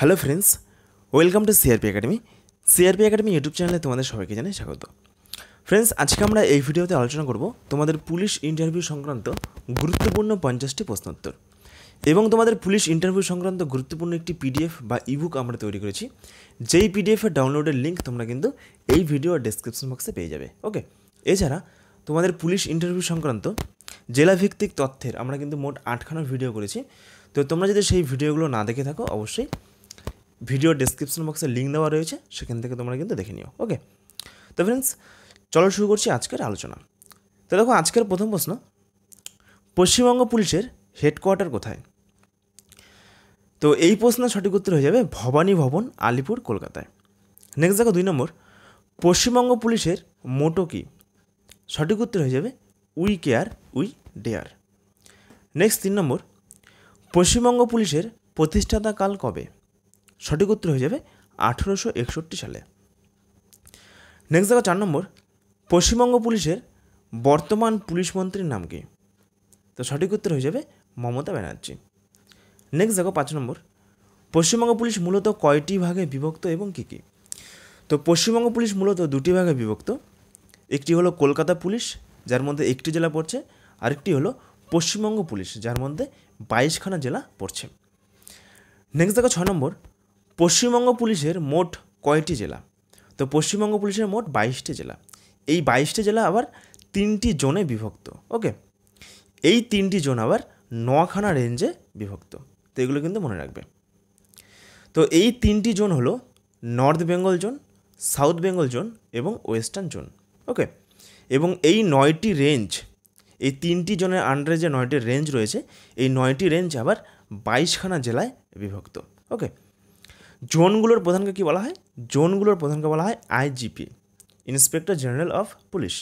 Hello friends welcome to CRP academy CRP academy YouTube চ্যানেলে তোমাদের সবাইকে জানাই স্বাগত ফ্রেন্ডস আজকে আমরা এই ভিডিওতে আলোচনা করব তোমাদের পুলিশ ইন্টারভিউ সংক্রান্ত গুরুত্বপূর্ণ পঞ্চাশটি প্রশ্নোত্তর এবং তোমাদের পুলিশ ইন্টারভিউ সংক্রান্ত গুরুত্বপূর্ণ একটি পিডিএফ বা ইবুক আমরা তৈরি করেছি যেই পিডিএফের ডাউনলোডের লিঙ্ক তোমরা কিন্তু এই আর ডেসক্রিপশন বক্সে পেয়ে যাবে ওকে এছাড়া তোমাদের পুলিশ ইন্টারভিউ সংক্রান্ত জেলাভিত্তিক তথ্যের আমরা কিন্তু মোট আটখানা ভিডিও করেছি তো তোমরা যদি সেই ভিডিওগুলো না দেখে থাকো অবশ্যই ভিডিও ডিসক্রিপশন বক্সে লিঙ্ক দেওয়া রয়েছে সেখান থেকে তোমরা কিন্তু দেখে নিও ওকে তো ফ্রেন্ডস চলো শুরু করছি আজকের আলোচনা তো দেখো আজকের প্রথম প্রশ্ন পশ্চিমবঙ্গ পুলিশের হেডকোয়ার্টার কোথায় তো এই প্রশ্নের সঠিক উত্তর হয়ে যাবে ভবানী ভবন আলিপুর কলকাতায় নেক্সট দেখো দুই নম্বর পশ্চিমবঙ্গ পুলিশের মোটো কি সঠিক উত্তর হয়ে যাবে we care we dare next তিন নম্বর পশ্চিমবঙ্গ পুলিশের প্রতিষ্ঠাতা কাল কবে সঠিক উত্তর হয়ে যাবে আঠেরোশো একষট্টি সালে নেক্সট দেখো চার নম্বর পশ্চিমবঙ্গ পুলিশের বর্তমান পুলিশ মন্ত্রীর নাম কি তো সঠিক উত্তর হয়ে যাবে মমতা ব্যানার্জি নেক্সট দেখো পাঁচ নম্বর পশ্চিমবঙ্গ পুলিশ মূলত কয়টি ভাগে বিভক্ত এবং কী কী তো পশ্চিমবঙ্গ পুলিশ মূলত দুটি ভাগে বিভক্ত একটি হলো কলকাতা পুলিশ যার মধ্যে একটি জেলা পড়ছে আরেকটি হলো পশ্চিমবঙ্গ পুলিশ যার মধ্যে বাইশখানা জেলা পড়ছে নেক্সট দেখো ছ নম্বর পশ্চিমবঙ্গ পুলিশের মোট কয়টি জেলা তো পশ্চিমবঙ্গ পুলিশের মোট বাইশটি জেলা এই বাইশটি জেলা আবার তিনটি জোনে বিভক্ত ওকে এই তিনটি জোন আবার নখানা রেঞ্জে বিভক্ত তো এগুলো কিন্তু মনে রাখবে তো এই তিনটি জোন হলো north Bengal zone south Bengal zone এবং ওয়েস্টার্ন জোন ওকে এবং এই নয়টি রেঞ্জ এই তিনটি জনের আন্ডারে যে নয়টি রেঞ্জ রয়েছে এই নয়টি রেঞ্জ আবার বাইশখানা জেলায় বিভক্ত ওকে জোনগুলোর প্রধানকে কী বলা হয় জোনগুলোর প্রধানকে বলা হয় IGP inspector general of police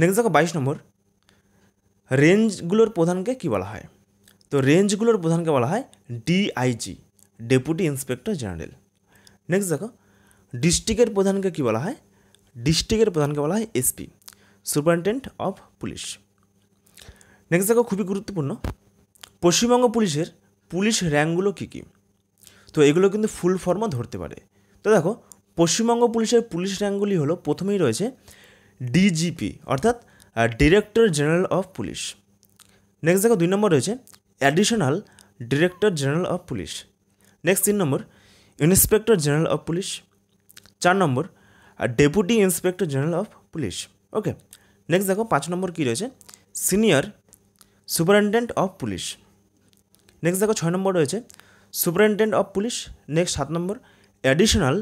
next দেখো বাইশ নম্বর রেঞ্জগুলোর প্রধানকে কী বলা হয় তো রেঞ্জগুলোর প্রধানকে বলা হয় DIG deputy inspector general next দেখো ডিস্ট্রিক্টের প্রধানকে কী বলা হয় ডিস্ট্রিক্টের প্রধানকে বলা হয় SP superintendent of police next দেখো খুবই গুরুত্বপূর্ণ পশ্চিমবঙ্গ পুলিশের পুলিশ র্যাঙ্কগুলো কী কী তো এগুলো কিন্তু ফুল ফর্মও ধরতে পারে তো দেখো পশ্চিমবঙ্গ পুলিশের পুলিশ র্যাঙ্কগুলি হলো প্রথমেই রয়েছে ডিজিপি অর্থাৎ director general of police next দেখো দুই নম্বর রয়েছে additional director general of police next তিন নম্বর ইন্সপেক্টর জেনারেল অফ পুলিশ চার নম্বর deputy inspector general of police okay next দেখো পাঁচ নম্বর কী রয়েছে senior superintendent of police next দেখো ছয় নম্বর রয়েছে সুপারিনটেন্ডেন্ট অফ পুলিশ নেক্সট সাত নম্বর additional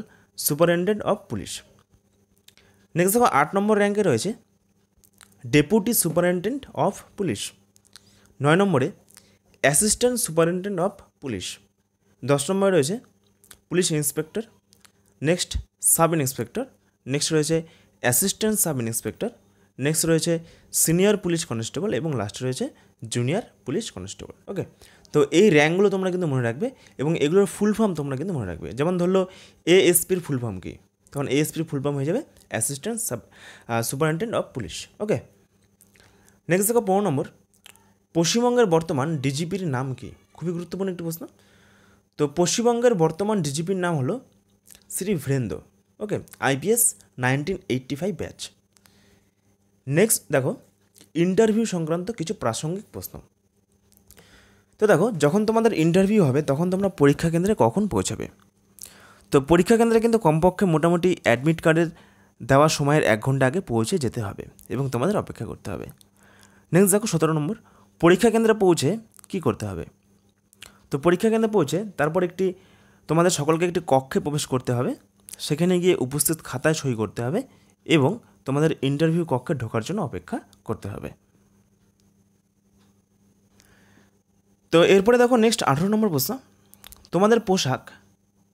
superintendent of police next দেখো আট নম্বর র্যাঙ্কে রয়েছে ডেপুটি সুপারিনটেন্ডেন্ট অফ পুলিশ নয় নম্বরে অ্যাসিস্ট্যান্ট সুপারিনটেন্ডেন্ট অফ পুলিশ দশ নম্বরে রয়েছে police inspector next sub inspector next রয়েছে অ্যাসিস্ট্যান্ট সাব ইন্সপেক্টর নেক্সট রয়েছে সিনিয়র পুলিশ কনস্টেবল এবং লাস্ট রয়েছে জুনিয়র পুলিশ কনস্টেবল ওকে তো এই র্যাঙ্কগুলো তোমরা কিন্তু মনে রাখবে এবং এগুলোর ফুল ফর্ম তোমরা কিন্তু মনে রাখবে যেমন ধরলো এএসপির ফুল ফর্ম কি তখন এএসপির ফুল ফর্ম হয়ে যাবে assistant sub superintendent of police okay next দেখো পনেরো নম্বর পশ্চিমবঙ্গের বর্তমান ডিজিপির নাম কি খুবই গুরুত্বপূর্ণ একটি প্রশ্ন তো পশ্চিমবঙ্গের বর্তমান ডিজিপির নাম হলো Shri Virendra okay IPS nineteen eighty five batch next দেখো ইন্টারভিউ সংক্রান্ত কিছু প্রাসঙ্গিক প্রশ্ন তো দেখো যখন তোমাদের ইন্টারভিউ হবে তখন তোমরা পরীক্ষা কেন্দ্রে কখন পৌঁছাবে তো পরীক্ষা কেন্দ্রে কিন্তু কমপক্ষে মোটামুটি অ্যাডমিট কার্ডের দেওয়া সময়ের এক ঘন্টা আগে পৌঁছে যেতে হবে এবং তোমাদের অপেক্ষা করতে হবে নেক্সট দেখো সতেরো নম্বর পরীক্ষা কেন্দ্রে পৌঁছে কি করতে হবে তো পরীক্ষা কেন্দ্রে পৌঁছে তারপর একটি তোমাদের সকলকে একটি কক্ষে প্রবেশ করতে হবে সেখানে গিয়ে উপস্থিত খাতায় সই করতে হবে এবং তোমাদের ইন্টারভিউ কক্ষে ঢোকার জন্য অপেক্ষা করতে হবে তো এরপরে দেখো নেক্সট আঠেরো নম্বর প্রশ্ন তোমাদের পোশাক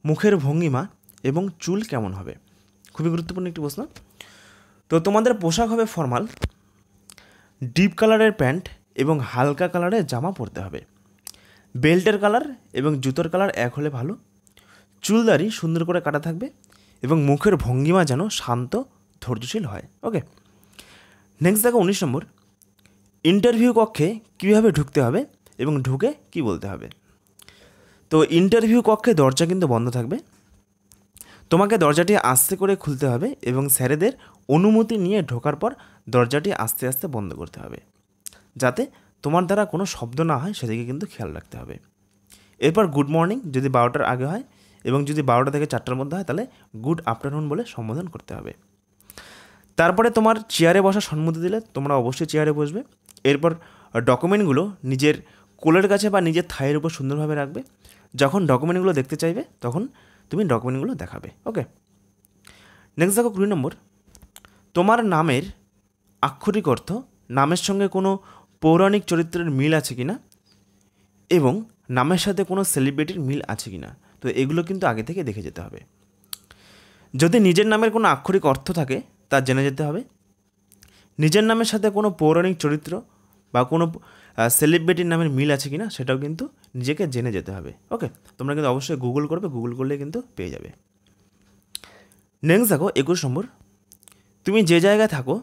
মুখের ভঙ্গিমা এবং চুল কেমন হবে খুবই গুরুত্বপূর্ণ একটি প্রশ্ন তো তোমাদের পোশাক হবে ফর্মাল ডিপ কালারের প্যান্ট এবং হালকা কালারের জামা পরতে হবে বেল্টের কালার এবং জুতোর কালার এক হলে ভালো চুলদারি সুন্দর করে কাটা থাকবে এবং মুখের ভঙ্গিমা যেন শান্ত ধৈর্যশীল হয় ওকে নেক্সট দেখো উনিশ নম্বর ইন্টারভিউ কক্ষে কীভাবে ঢুকতে হবে এবং ঢুকে কি বলতে হবে তো ইন্টারভিউ কক্ষে দরজা কিন্তু বন্ধ থাকবে তোমাকে দরজাটি আস্তে করে খুলতে হবে এবং স্যারেদের অনুমতি নিয়ে ঢোকার পর দরজাটি আস্তে আস্তে বন্ধ করতে হবে যাতে তোমার দ্বারা কোনো শব্দ না হয় সেদিকে কিন্তু খেয়াল রাখতে হবে এরপর গুড মর্নিং যদি বারোটার আগে হয় এবং যদি বারোটা থেকে চারটার মধ্যে হয় তাহলে গুড আফটারনুন বলে সম্বোধন করতে হবে তারপরে তোমার চেয়ারে বসার সম্মতি দিলে তোমরা অবশ্যই চেয়ারে বসবে এরপর ডকুমেন্টগুলো নিজের কোলের কাছে বা নিজের থাইয়ের উপর সুন্দরভাবে রাখবে যখন ডকুমেন্টগুলো দেখতে চাইবে তখন তুমি ডকুমেন্টগুলো দেখাবে ওকে নেক্সট দেখো কুড়ি নম্বর তোমার নামের আক্ষরিক অর্থ নামের সঙ্গে কোনো পৌরাণিক চরিত্রের মিল আছে কি না এবং নামের সাথে কোনো সেলিব্রিটির মিল আছে কি না তো এগুলো কিন্তু আগে থেকে দেখে যেতে হবে যদি নিজের নামের কোনো আক্ষরিক অর্থ থাকে তা জেনে যেতে হবে নিজের নামের সাথে কোনো পৌরাণিক চরিত্র বা কোনো সেলিব্রিটির নামের মিল আছে কি না সেটাও কিন্তু নিজেকে জেনে যেতে হবে ওকে তোমরা কিন্তু অবশ্যই গুগল করবে গুগল করলে কিন্তু পেয়ে যাবে নেক্সট দেখো একুশ নম্বর তুমি যে জায়গায় থাকো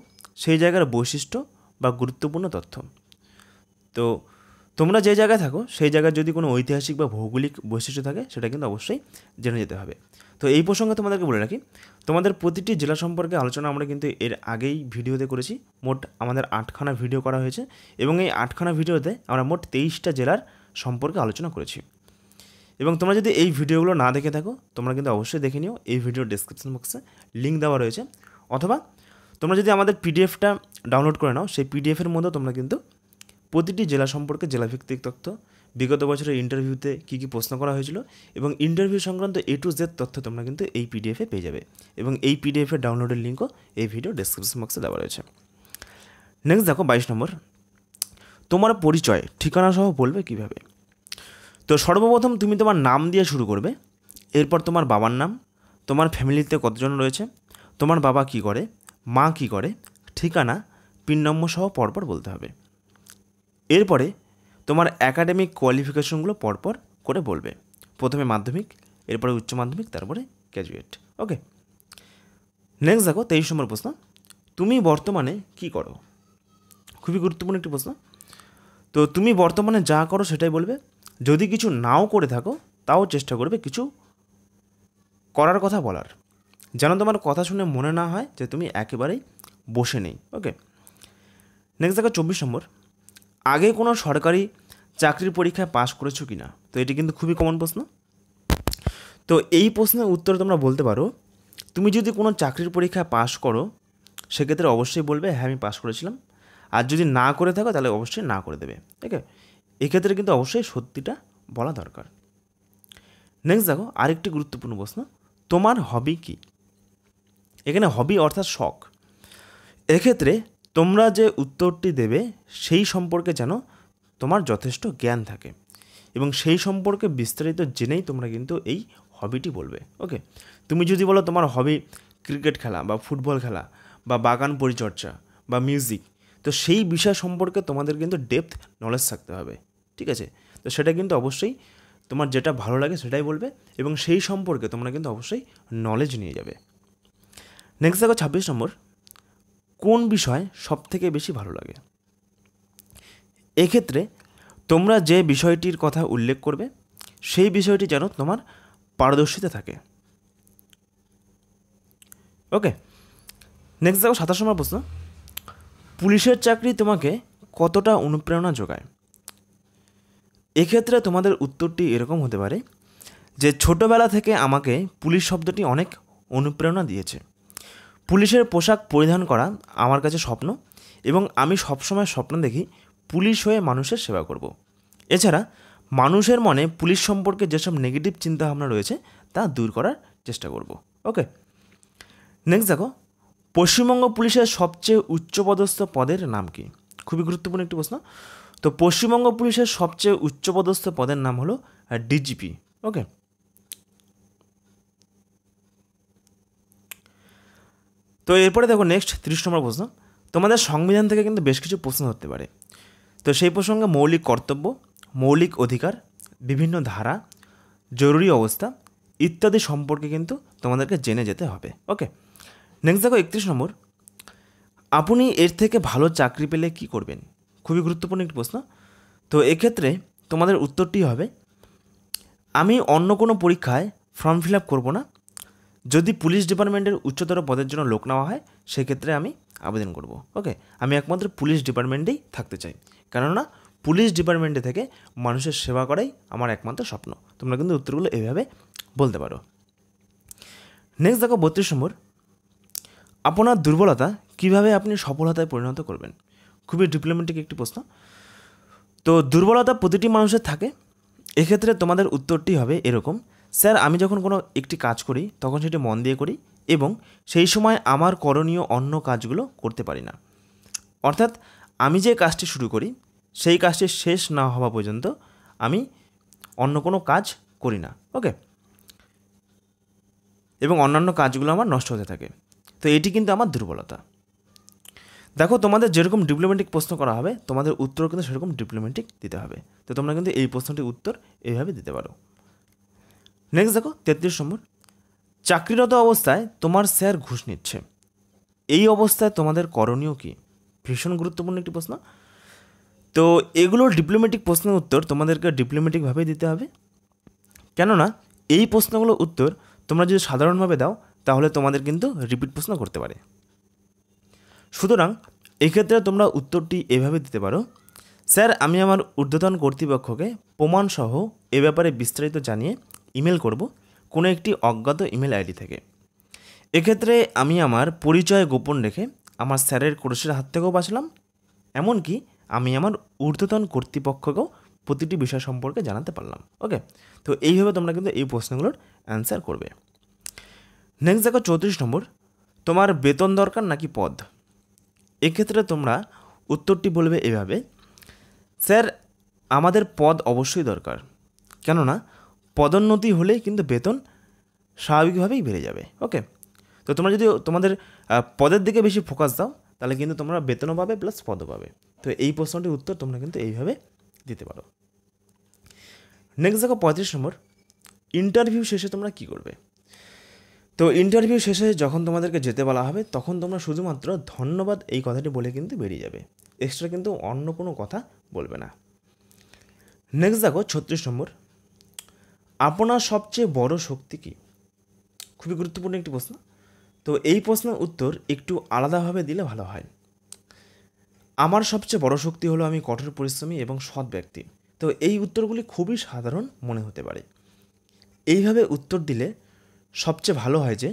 সেই জায়গার বৈশিষ্ট্য বা গুরুত্বপূর্ণ তথ্য তো তোমরা যে জায়গায় থাকো সেই জায়গার যদি কোনো ঐতিহাসিক বা ভৌগোলিক বৈশিষ্ট্য থাকে সেটা কিন্তু অবশ্যই জেনে যেতে হবে তো এই প্রসঙ্গে তোমাদেরকে বলে রাখি তোমাদের প্রতিটি জেলা সম্পর্কে আলোচনা আমরা কিন্তু এর আগেই ভিডিওতে করেছি মোট আমাদের আটখানা ভিডিও করা হয়েছে এবং এই আটখানা ভিডিওতে আমরা মোট তেইশটা জেলার সম্পর্কে আলোচনা করেছি এবং তোমরা যদি এই ভিডিওগুলো না দেখে থাকো তোমরা কিন্তু অবশ্যই দেখে নিও এই ভিডিওর ডিসক্রিপশন বক্সে লিঙ্ক দেওয়া রয়েছে অথবা তোমরা যদি আমাদের পিডিএফটা ডাউনলোড করে নাও সেই পিডিএফের মধ্যেও তোমরা কিন্তু প্রতিটি জেলা সম্পর্কে জেলাভিত্তিক তথ্য বিগত বছরের ইন্টারভিউতে কী কী প্রশ্ন করা হয়েছিল এবং ইন্টারভিউ সংক্রান্ত এ টু জেড তথ্য তোমরা কিন্তু এই পিডিএফে পেয়ে যাবে এবং এই পিডিএফের ডাউনলোডের লিঙ্কও এই ভিডিও ডেসক্রিপশন বক্সে দেওয়া রয়েছে নেক্সট দেখো বাইশ নম্বর তোমার পরিচয় ঠিকানা সহ বলবে কিভাবে তো সর্বপ্রথম তুমি তোমার নাম দিয়ে শুরু করবে এরপর তোমার বাবার নাম তোমার ফ্যামিলিতে কতজন রয়েছে তোমার বাবা কি করে মা কি করে ঠিকানা পিন নম্বর সহ পরপর বলতে হবে এরপরে তোমার অ্যাকাডেমিক কোয়ালিফিকেশনগুলো পরপর করে বলবে প্রথমে মাধ্যমিক এরপরে উচ্চ মাধ্যমিক তারপরে গ্র্যাজুয়েট ওকে নেক্সট দেখো তেইশ নম্বর প্রশ্ন তুমি বর্তমানে কি করো খুবই গুরুত্বপূর্ণ একটি প্রশ্ন তো তুমি বর্তমানে যা করো সেটাই বলবে যদি কিছু নাও করে থাকো তাও চেষ্টা করবে কিছু করার কথা বলার যেন তোমার কথা শুনে মনে না হয় যে তুমি একেবারেই বসে নেই ওকে নেক্সট দেখো চব্বিশ নম্বর আগে কোনো সরকারি চাকরির পরীক্ষায় পাশ করেছো কি না তো এটি কিন্তু খুবই কমন প্রশ্ন তো এই প্রশ্নের উত্তর তোমরা বলতে পারো তুমি যদি কোনো চাকরির পরীক্ষায় পাশ করো সেক্ষেত্রে অবশ্যই বলবে হ্যাঁ আমি পাশ করেছিলাম আর যদি না করে থাকো তাহলে অবশ্যই না করে দেবে ঠিক আছে এক্ষেত্রে কিন্তু অবশ্যই সত্যিটা বলা দরকার নেক্সট দেখো আরেকটি গুরুত্বপূর্ণ প্রশ্ন তোমার হবি কি এখানে হবি অর্থাৎ শখ এক্ষেত্রে তোমরা যে উত্তরটি দেবে সেই সম্পর্কে যেন তোমার যথেষ্ট জ্ঞান থাকে এবং সেই সম্পর্কে বিস্তারিত জেনেই তোমরা কিন্তু এই হবিটি বলবে ওকে তুমি যদি বলো তোমার হবি ক্রিকেট খেলা বা ফুটবল খেলা বা বাগান পরিচর্যা বা মিউজিক তো সেই বিষয় সম্পর্কে তোমাদের কিন্তু ডেপথ নলেজ থাকতে হবে ঠিক আছে তো সেটা কিন্তু অবশ্যই তোমার যেটা ভালো লাগে সেটাই বলবে এবং সেই সম্পর্কে তোমরা কিন্তু অবশ্যই নলেজ নিয়ে যাবে নেক্সট দেখো ছাব্বিশ নম্বর কোন বিষয় সবথেকে বেশি ভালো লাগে এক্ষেত্রে তোমরা যে বিষয়টির কথা উল্লেখ করবে সেই বিষয়টি যেন তোমার পারদর্শিতা থাকে ওকে নেক্সট দেখো সাতাশ নম্বর প্রশ্ন পুলিশের চাকরি তোমাকে কতটা অনুপ্রেরণা যোগায় এক্ষেত্রে তোমাদের উত্তরটি এরকম হতে পারে যে ছোটোবেলা থেকে আমাকে পুলিশ শব্দটি অনেক অনুপ্রেরণা দিয়েছে পুলিশের পোশাক পরিধান করা আমার কাছে স্বপ্ন এবং আমি সবসময় স্বপ্ন দেখি পুলিশ হয়ে মানুষের সেবা করব। এছাড়া মানুষের মনে পুলিশ সম্পর্কে যেসব নেগেটিভ চিন্তাভাবনা রয়েছে তা দূর করার চেষ্টা করব ওকে নেক্সট দেখো পশ্চিমবঙ্গ পুলিশের সবচেয়ে উচ্চপদস্থ পদের নাম কি খুবই গুরুত্বপূর্ণ একটি প্রশ্ন তো পশ্চিমবঙ্গ পুলিশের সবচেয়ে উচ্চপদস্থ পদের নাম হলো ডিজিপি ওকে তো এরপরে দেখো নেক্সট তিরিশ নম্বর প্রশ্ন তোমাদের সংবিধান থেকে কিন্তু বেশ কিছু প্রশ্ন হতে পারে তো সেই প্রসঙ্গে মৌলিক কর্তব্য মৌলিক অধিকার বিভিন্ন ধারা জরুরি অবস্থা ইত্যাদি সম্পর্কে কিন্তু তোমাদেরকে জেনে যেতে হবে ওকে নেক্সট দেখো একত্রিশ নম্বর আপনি এর থেকে ভালো চাকরি পেলে কি করবেন খুবই গুরুত্বপূর্ণ একটি প্রশ্ন তো এক্ষেত্রে তোমাদের উত্তরটি হবে আমি অন্য কোনো পরীক্ষায় ফর্ম ফিল আপ করবো না যদি পুলিশ ডিপার্টমেন্টের উচ্চতর পদের জন্য লোক নেওয়া হয় সেক্ষেত্রে আমি আবেদন করব ওকে আমি একমাত্র পুলিশ ডিপার্টমেন্টেই থাকতে চাই কেননা পুলিশ ডিপার্টমেন্টে থেকে মানুষের সেবা করাই আমার একমাত্র স্বপ্ন তোমরা কিন্তু উত্তরগুলো এভাবে বলতে পারো নেক্সট দেখো বত্রিশ নম্বর আপনার দুর্বলতা কিভাবে আপনি সফলতায় পরিণত করবেন খুবই ডিপ্লোমেটিক একটি প্রশ্ন তো দুর্বলতা প্রতিটি মানুষের থাকে এক্ষেত্রে তোমাদের উত্তরটি হবে এরকম স্যার আমি যখন কোনো একটি কাজ করি তখন সেটি মন দিয়ে করি এবং সেই সময় আমার করণীয় অন্য কাজগুলো করতে পারি না অর্থাৎ আমি যে কাজটি শুরু করি সেই কাজটি শেষ না হওয়া পর্যন্ত আমি অন্য কোনো কাজ করি না ওকে এবং অন্যান্য কাজগুলো আমার নষ্ট হতে থাকে তো এটি কিন্তু আমার দুর্বলতা দেখো তোমাদের যেরকম ডিপ্লোমেটিক প্রশ্ন করা হবে তোমাদের উত্তর কিন্তু সেরকম ডিপ্লোমেটিক দিতে হবে তো তোমরা কিন্তু এই প্রশ্নটির উত্তর এইভাবে দিতে পারো নেক্সট দেখো তেত্রিশ নম্বর চাকরিরত অবস্থায় তোমার স্যার ঘুষ নিচ্ছে এই অবস্থায় তোমাদের করণীয় কী ভীষণ গুরুত্বপূর্ণ একটি প্রশ্ন তো এগুলোর ডিপ্লোম্যাটিক প্রশ্নের উত্তর তোমাদেরকে ডিপ্লোম্যাটিকভাবে দিতে হবে কেননা এই প্রশ্নগুলোর উত্তর তোমরা যদি সাধারণভাবে দাও তাহলে তোমাদের কিন্তু রিপিট প্রশ্ন করতে পারে সুতরাং এক্ষেত্রে তোমরা উত্তরটি এভাবে দিতে পারো স্যার আমি আমার ঊর্ধ্বতন কর্তৃপক্ষকে প্রমাণসহ এ ব্যাপারে বিস্তারিত জানিয়ে ইমেল করব কোনো একটি অজ্ঞাত ইমেল আইডি থেকে এক্ষেত্রে আমি আমার পরিচয় গোপন রেখে আমার স্যারের কোর্সের হাত থেকেও বাঁচলাম এমনকি আমি আমার ঊর্ধ্বতন কর্তৃপক্ষকেও প্রতিটি বিষয় সম্পর্কে জানাতে পারলাম ওকে তো এইভাবে তোমরা কিন্তু এই প্রশ্নগুলোর অ্যান্সার করবে নেক্সট দেখো চৌত্রিশ নম্বর তোমার বেতন দরকার নাকি পদ এক্ষেত্রে তোমরা উত্তরটি বলবে এভাবে স্যার আমাদের পদ অবশ্যই দরকার কেননা পদোন্নতি হলে কিন্তু বেতন স্বাভাবিকভাবেই বেড়ে যাবে ওকে তো তোমরা যদি তোমাদের পদের দিকে বেশি ফোকাস দাও তাহলে কিন্তু তোমরা বেতনও পাবে প্লাস পদও পাবে তো এই প্রশ্নটির উত্তর তোমরা কিন্তু এইভাবে দিতে পারো নেক্সট দেখো পঁয়ত্রিশ নম্বর ইন্টারভিউ শেষে তোমরা কি করবে তো ইন্টারভিউ শেষে যখন তোমাদেরকে যেতে বলা হবে তখন তোমরা শুধুমাত্র ধন্যবাদ এই কথাটি বলে কিন্তু বেরিয়ে যাবে এক্সট্রা কিন্তু অন্য কোনো কথা বলবে না নেক্সট দেখো ছত্রিশ নম্বর আপনার সবচেয়ে বড় শক্তি কি খুবই গুরুত্বপূর্ণ একটি প্রশ্ন তো এই প্রশ্নের উত্তর একটু আলাদাভাবে দিলে ভালো হয় আমার সবচেয়ে বড় শক্তি হলো আমি কঠোর পরিশ্রমী এবং সৎ ব্যক্তি তো এই উত্তরগুলি খুবই সাধারণ মনে হতে পারে এইভাবে উত্তর দিলে সবচেয়ে ভালো হয় যে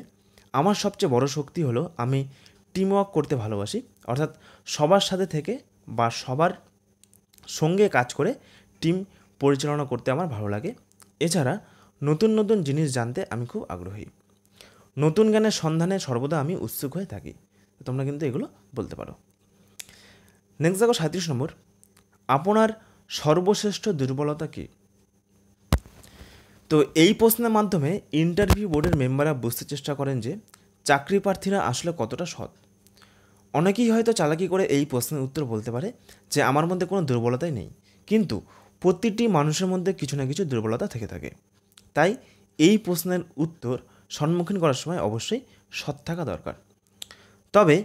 আমার সবচেয়ে বড় শক্তি হলো আমি টিম ওয়ার্ক করতে ভালোবাসি অর্থাৎ সবার সাথে থেকে বা সবার সঙ্গে কাজ করে টিম পরিচালনা করতে আমার ভালো লাগে এছাড়া নতুন নতুন জিনিস জানতে আমি খুব আগ্রহী নতুন জ্ঞানের সন্ধানে সর্বদা আমি উৎসুক হয়ে থাকি তোমরা কিন্তু এগুলো বলতে পারো নেক্সট দেখো সাঁত্রিশ নম্বর আপনার সর্বশ্রেষ্ঠ দুর্বলতা কী তো এই প্রশ্নের মাধ্যমে ইন্টারভিউ বোর্ডের মেম্বাররা বুঝতে চেষ্টা করেন যে চাকরি প্রার্থীরা আসলে কতটা সৎ অনেকেই হয়তো চালাকি করে এই প্রশ্নের উত্তর বলতে পারে যে আমার মধ্যে কোনো দুর্বলতাই নেই কিন্তু প্রতিটি মানুষের মধ্যে কিছু না কিছু দুর্বলতা থেকে থাকে তাই এই প্রশ্নের উত্তর সম্মুখীন করার সময় অবশ্যই সৎ থাকা দরকার তবে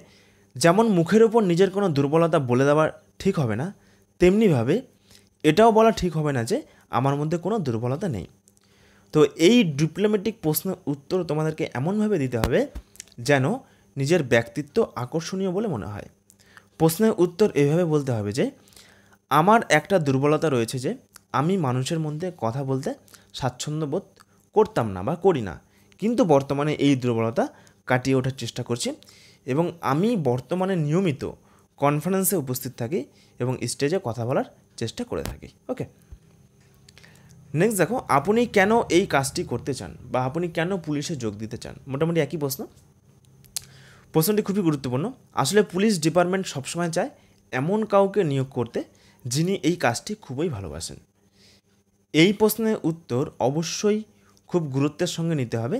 যেমন মুখের ওপর নিজের কোনো দুর্বলতা বলে দেওয়া ঠিক হবে না তেমনিভাবে এটাও বলা ঠিক হবে না যে আমার মধ্যে কোনো দুর্বলতা নেই তো এই ডিপ্লোম্যাটিক প্রশ্নের উত্তর তোমাদেরকে এমনভাবে দিতে হবে যেন নিজের ব্যক্তিত্ব আকর্ষণীয় বলে মনে হয় প্রশ্নের উত্তর এভাবে বলতে হবে যে আমার একটা দুর্বলতা রয়েছে যে আমি মানুষের মধ্যে কথা বলতে স্বাচ্ছন্দ্য বোধ করতাম না বা করি না কিন্তু বর্তমানে এই দুর্বলতা কাটিয়ে ওঠার চেষ্টা করছি এবং আমি বর্তমানে নিয়মিত কনফারেন্সে উপস্থিত থাকি এবং স্টেজে কথা বলার চেষ্টা করে থাকি ওকে নেক্সট দেখো আপনি কেন এই কাজটি করতে চান বা আপনি কেন পুলিশে যোগ দিতে চান মোটামুটি একই প্রশ্ন প্রশ্নটি খুবই গুরুত্বপূর্ণ আসলে পুলিশ ডিপার্টমেন্ট সবসময় চায় এমন কাউকে নিয়োগ করতে যিনি এই কাজটি খুবই ভালোবাসেন এই প্রশ্নের উত্তর অবশ্যই খুব গুরুত্বের সঙ্গে নিতে হবে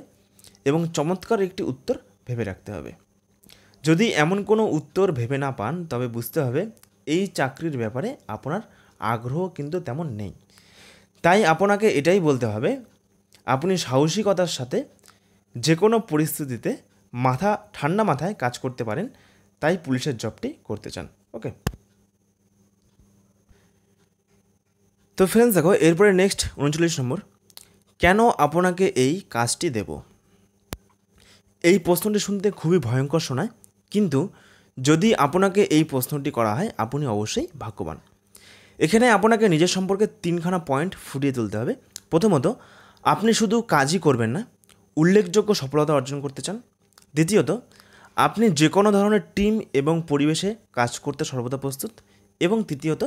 এবং চমৎকার একটি উত্তর ভেবে রাখতে হবে যদি এমন কোনো উত্তর ভেবে না পান তবে বুঝতে হবে এই চাকরির ব্যাপারে আপনার আগ্রহ কিন্তু তেমন নেই তাই আপনাকে এটাই বলতে হবে আপনি সাহসিকতার সাথে যে কোনো পরিস্থিতিতে মাথা ঠান্ডা মাথায় কাজ করতে পারেন তাই পুলিশের জবটি করতে চান ওকে তো ফ্রেন্ডস দেখো এরপরে নেক্সট উনচল্লিশ নম্বর কেন আপনাকে এই কাজটি দেব এই প্রশ্নটি শুনতে খুবই ভয়ঙ্কর শোনায় কিন্তু যদি আপনাকে এই প্রশ্নটি করা হয় আপনি অবশ্যই ভাগ্যবান এখানে আপনাকে নিজের সম্পর্কে তিনখানা পয়েন্ট ফুটিয়ে তুলতে হবে প্রথমত আপনি শুধু কাজই করবেন না উল্লেখযোগ্য সফলতা অর্জন করতে চান দ্বিতীয়ত আপনি যে কোনো ধরনের টিম এবং পরিবেশে কাজ করতে সর্বদা প্রস্তুত এবং তৃতীয়ত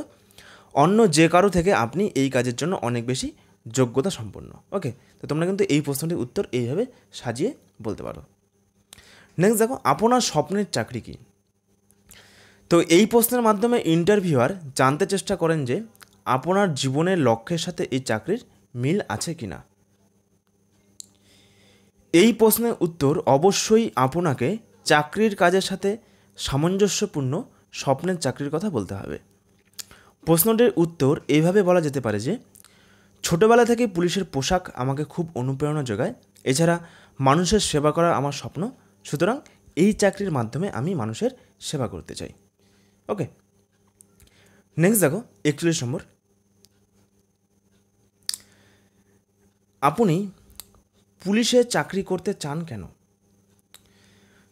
অন্য যে কারো থেকে আপনি এই কাজের জন্য অনেক বেশি যোগ্যতা সম্পন্ন ওকে তো তোমরা কিন্তু এই প্রশ্নটির উত্তর এইভাবে সাজিয়ে বলতে পারো নেক্সট দেখো আপনার স্বপ্নের চাকরি কী তো এই প্রশ্নের মাধ্যমে ইন্টারভিউয়ার জানতে চেষ্টা করেন যে আপনার জীবনের লক্ষ্যের সাথে এই চাকরির মিল আছে কি না এই প্রশ্নের উত্তর অবশ্যই আপনাকে চাকরির কাজের সাথে সামঞ্জস্যপূর্ণ স্বপ্নের চাকরির কথা বলতে হবে প্রশ্নটির উত্তর এইভাবে বলা যেতে পারে যে ছোটোবেলা থেকে পুলিশের পোশাক আমাকে খুব অনুপ্রেরণা যোগায় এছাড়া মানুষের সেবা করা আমার স্বপ্ন সুতরাং এই চাকরির মাধ্যমে আমি মানুষের সেবা করতে চাই ওকে নেক্সট দেখো একচল্লিশ নম্বর আপনি পুলিশে চাকরি করতে চান কেন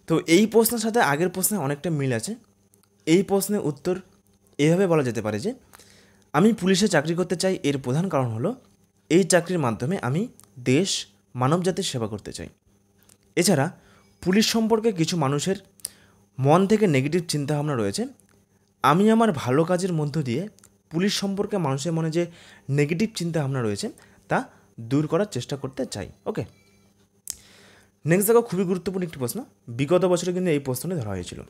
তো এই প্রশ্নের সাথে আগের প্রশ্নে অনেকটা মিল আছে এই প্রশ্নের উত্তর এভাবে বলা যেতে পারে যে আমি পুলিশে চাকরি করতে চাই এর প্রধান কারণ হলো এই চাকরির মাধ্যমে আমি দেশ মানবজাতির সেবা করতে চাই এছাড়া পুলিশ সম্পর্কে কিছু মানুষের মন থেকে নেগেটিভ চিন্তাভাবনা রয়েছে আমি আমার ভালো কাজের মধ্য দিয়ে পুলিশ সম্পর্কে মানুষের মনে যে নেগেটিভ চিন্তাভাবনা রয়েছে তা দূর করার চেষ্টা করতে চাই ওকে নেক্সট দেখো খুবই গুরুত্বপূর্ণ একটি প্রশ্ন বিগত বছরে কিন্তু এই প্রশ্নটি ধরা হয়েছিল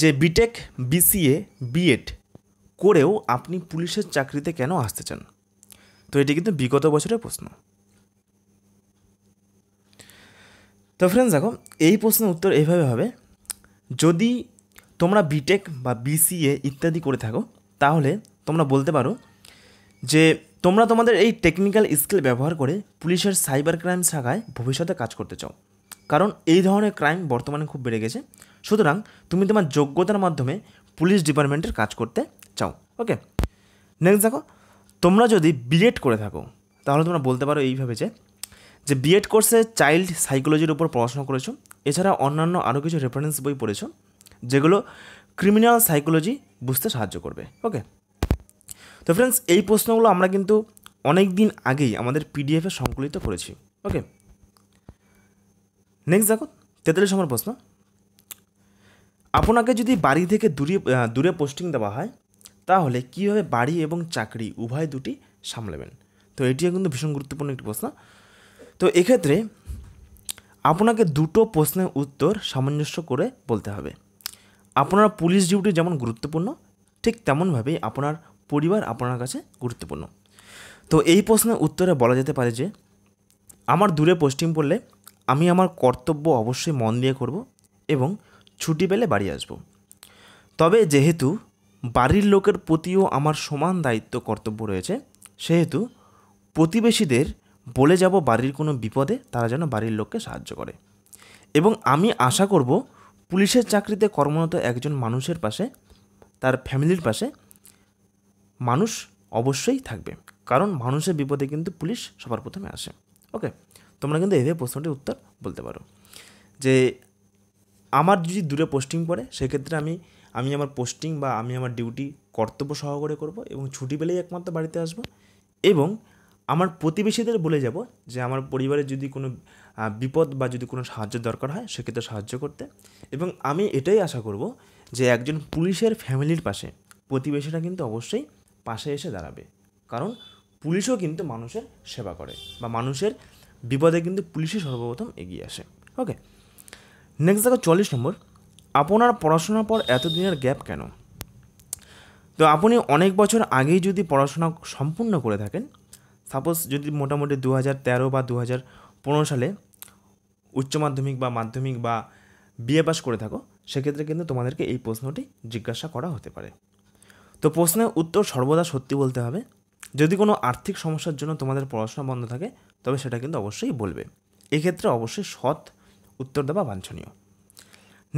যে বিটেক বিসিএ বিএড করেও আপনি পুলিশের চাকরিতে কেন আসতে চান তো এটি কিন্তু বিগত বছরের প্রশ্ন তো ফ্রেন্ডস দেখো এই প্রশ্নের উত্তর এইভাবে হবে যদি তোমরা বিটেক বা বিসিএ ইত্যাদি করে থাকো তাহলে তোমরা বলতে পারো যে তোমরা তোমাদের এই টেকনিক্যাল স্কিল ব্যবহার করে পুলিশের সাইবার ক্রাইম শাখায় ভবিষ্যতে কাজ করতে চাও কারণ এই ধরনের ক্রাইম বর্তমানে খুব বেড়ে গেছে সুতরাং তুমি তোমার যোগ্যতার মাধ্যমে পুলিশ ডিপার্টমেন্টের কাজ করতে চাও ওকে নেক্সট দেখো তোমরা যদি বিএড করে থাকো তাহলে তোমরা বলতে পারো এইভাবে যে যে বিএড কোর্সে চাইল্ড সাইকোলজির উপর পড়াশোনা করেছো এছাড়া অন্যান্য আরও কিছু রেফারেন্স বই পড়েছো যেগুলো ক্রিমিনাল সাইকোলজি বুঝতে সাহায্য করবে ওকে তো ফ্রেন্ডস এই প্রশ্নগুলো আমরা কিন্তু অনেক দিন আগেই আমাদের পিডিএফে সংকলিত করেছি ওকে নেক্সট দেখো তেতাল্লিশ নম্বর প্রশ্ন আপনাকে যদি বাড়ি থেকে দূরে দূরে পোস্টিং দেওয়া হয় তাহলে কীভাবে বাড়ি এবং চাকরি উভয় দুটি সামলাবেন তো এটিও কিন্তু ভীষণ গুরুত্বপূর্ণ একটি প্রশ্ন তো এক্ষেত্রে আপনাকে দুটো প্রশ্নের উত্তর সামঞ্জস্য করে বলতে হবে আপনার পুলিশ ডিউটি যেমন গুরুত্বপূর্ণ ঠিক তেমনভাবেই আপনার পরিবার আপনার কাছে গুরুত্বপূর্ণ তো এই প্রশ্নের উত্তরে বলা যেতে পারে যে আমার দূরে পোস্টিং পড়লে আমি আমার কর্তব্য অবশ্যই মন দিয়ে করব এবং ছুটি পেলে বাড়ি আসব তবে যেহেতু বাড়ির লোকের প্রতিও আমার সমান দায়িত্ব কর্তব্য রয়েছে সেহেতু প্রতিবেশীদের বলে যাব বাড়ির কোনো বিপদে তারা যেন বাড়ির লোককে সাহায্য করে এবং আমি আশা করব পুলিশের চাকরিতে কর্মরত একজন মানুষের পাশে তার ফ্যামিলির পাশে মানুষ অবশ্যই থাকবে কারণ মানুষের বিপদে কিন্তু পুলিশ সবার প্রথমে আসে ওকে তোমরা কিন্তু এভাবে প্রশ্নটির উত্তর বলতে পারো যে আমার যদি দূরে পোস্টিং পড়ে সেক্ষেত্রে আমি আমি আমার পোস্টিং বা আমি আমার ডিউটি কর্তব্য সহকারে করব এবং ছুটি পেলেই একমাত্র বাড়িতে আসব এবং আমার প্রতিবেশীদের বলে যাব যে আমার পরিবারের যদি কোনো বিপদ বা যদি কোনো সাহায্য দরকার হয় সেক্ষেত্রে সাহায্য করতে এবং আমি এটাই আশা করব যে একজন পুলিশের ফ্যামিলির পাশে প্রতিবেশীরা কিন্তু অবশ্যই পাশে এসে দাঁড়াবে কারণ পুলিশও কিন্তু মানুষের সেবা করে বা মানুষের বিপদে কিন্তু পুলিশই সর্বপ্রথম এগিয়ে আসে ওকে নেক্সট দেখো চল্লিশ নম্বর আপনার পড়াশোনার পর এতদিনের গ্যাপ কেন তো আপনি অনেক বছর আগেই যদি পড়াশোনা সম্পূর্ণ করে থাকেন সাপোজ যদি মোটামুটি দু হাজার তেরো বা দু হাজার পনেরো সালে উচ্চ মাধ্যমিক বা মাধ্যমিক বা বিএ পাস করে থাকো সেক্ষেত্রে কিন্তু তোমাদেরকে এই প্রশ্নটি জিজ্ঞাসা করা হতে পারে তো প্রশ্নের উত্তর সর্বদা সত্যি বলতে হবে যদি কোনো আর্থিক সমস্যার জন্য তোমাদের পড়াশোনা বন্ধ থাকে তবে সেটা কিন্তু অবশ্যই বলবে এক্ষেত্রে অবশ্যই সৎ উত্তর দেওয়া বাঞ্ছনীয়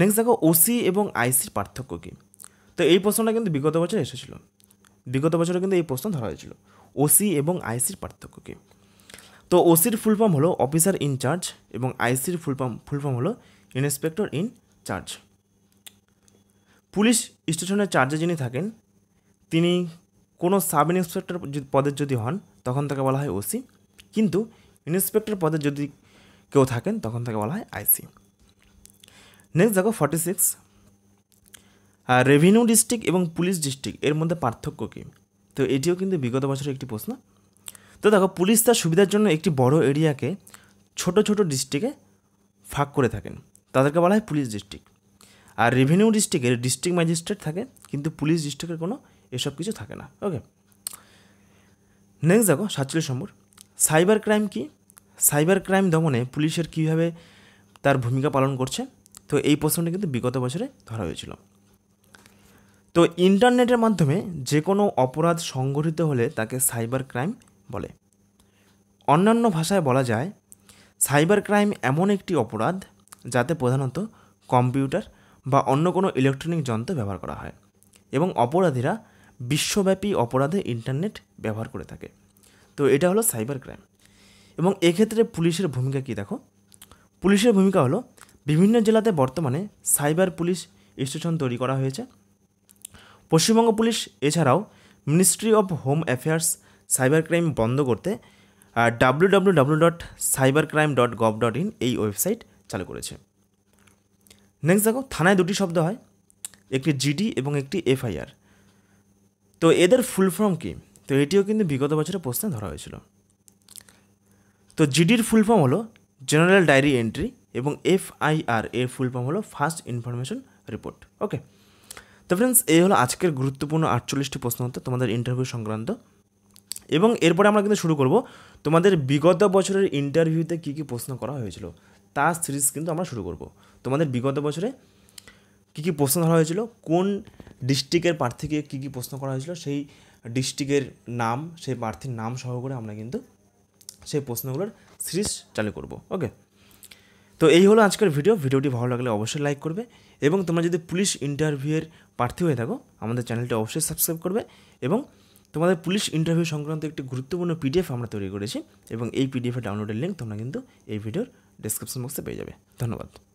নেক্সট দেখো ওসি এবং আইসির পার্থক্য কী তো এই প্রশ্নটা কিন্তু বিগত বছর এসেছিল বিগত বছরে কিন্তু এই প্রশ্ন ধরা হয়েছিল ওসি এবং আইসির পার্থক্য কী তো ওসির ফুল ফর্ম হলো অফিসার ইন চার্জ এবং আইসির ফুল ফর্ম ফুল ফর্ম হলো ইন্সপেক্টর ইন চার্জ পুলিশ স্টেশনের চার্জে যিনি থাকেন তিনি কোনো সাব ইন্সপেক্টর পদের যদি হন তখন তাকে বলা হয় ওসি কিন্তু ইন্সপেক্টর পদে যদি কেউ থাকেন তখন তাকে বলা হয় আইসি নেক্সট দেখো ফর্টি সিক্স রেভিনিউ ডিস্ট্রিক্ট এবং পুলিশ ডিস্ট্রিক্ট এর মধ্যে পার্থক্য কী তো এটিও কিন্তু বিগত বছরের একটি প্রশ্ন তো দেখো পুলিশ তার সুবিধার জন্য একটি বড় এরিয়াকে ছোট ছোট ডিস্ট্রিক্টে ফাঁক করে থাকেন তাদেরকে বলা হয় পুলিশ ডিস্ট্রিক্ট আর রেভিনিউ ডিস্ট্রিক্টের ডিস্ট্রিক্ট ম্যাজিস্ট্রেট থাকে কিন্তু পুলিশ ডিস্ট্রিক্টের কোনো এসব কিছু থাকে না ওকে নেক্সট দেখো সাতচল্লিশ নম্বর সাইবার ক্রাইম কী সাইবার ক্রাইম দমনে পুলিশের কীভাবে তার ভূমিকা পালন করছে তো এই প্রশ্নটি কিন্তু বিগত বছরে ধরা হয়েছিল তো ইন্টারনেটের মাধ্যমে যে কোনো অপরাধ সংগঠিত হলে তাকে সাইবার ক্রাইম বলে অন্যান্য ভাষায় বলা যায় সাইবার ক্রাইম এমন একটি অপরাধ যাতে প্রধানত কম্পিউটার বা অন্য কোনো ইলেকট্রনিক যন্ত্র ব্যবহার করা হয় এবং অপরাধীরা বিশ্বব্যাপী অপরাধে ইন্টারনেট ব্যবহার করে থাকে তো এটা হলো সাইবার ক্রাইম এবং এক্ষেত্রে পুলিশের ভূমিকা কী দেখো পুলিশের ভূমিকা হলো বিভিন্ন জেলাতে বর্তমানে সাইবার পুলিশ স্টেশন তৈরি করা হয়েছে পশ্চিমবঙ্গ পুলিশ এছাড়াও ministry of home affairs cyber crime বন্ধ করতে W W W dot cyber crime dot gov dot in এই ওয়েবসাইট চালু করেছে নেক্সট দেখো থানায় দুটি শব্দ হয় একটি জিডি এবং একটি এফআইআর তো এদের ফুল ফর্ম কী তো এটিও কিন্তু বিগত বছরের প্রশ্নে ধরা হয়েছিল তো জিডির ফুল ফর্ম হলো জেনারেল ডায়েরি এন্ট্রি এবং এফআইআর এর ফুল ফর্ম হলো ফার্স্ট ইনফরমেশন রিপোর্ট ওকে তো ফ্রেন্ডস এই হলো আজকের গুরুত্বপূর্ণ আটচল্লিশটি প্রশ্ন হতো তোমাদের ইন্টারভিউ সংক্রান্ত এবং এরপরে আমরা কিন্তু শুরু করব তোমাদের বিগত বছরের ইন্টারভিউতে কী কী প্রশ্ন করা হয়েছিল তার সিরিজ কিন্তু আমরা শুরু করব তোমাদের বিগত বছরে কী কী প্রশ্ন ধরা হয়েছিল কোন ডিস্ট্রিক্টের প্রার্থীকে কী কী প্রশ্ন করা হয়েছিল সেই ডিস্ট্রিক্টের নাম সেই প্রার্থীর নাম সহকারে আমরা কিন্তু সেই প্রশ্নগুলোর সিরিজ চালু করব ওকে তো এই হলো আজকের ভিডিও ভিডিওটি ভালো লাগলে অবশ্যই লাইক করবে এবং তোমরা যদি পুলিশ ইন্টারভিউয়ের প্রার্থী হয়ে থাকো আমাদের চ্যানেলটি অবশ্যই সাবস্ক্রাইব করবে এবং তোমাদের পুলিশ ইন্টারভিউ সংক্রান্ত একটি গুরুত্বপূর্ণ পিডিএফ আমরা তৈরি করেছি এবং এই পিডিএফের ডাউনলোডের লিঙ্ক তোমরা কিন্তু এই ভিডিওর ডিসক্রিপশন বক্সে পেয়ে যাবে ধন্যবাদ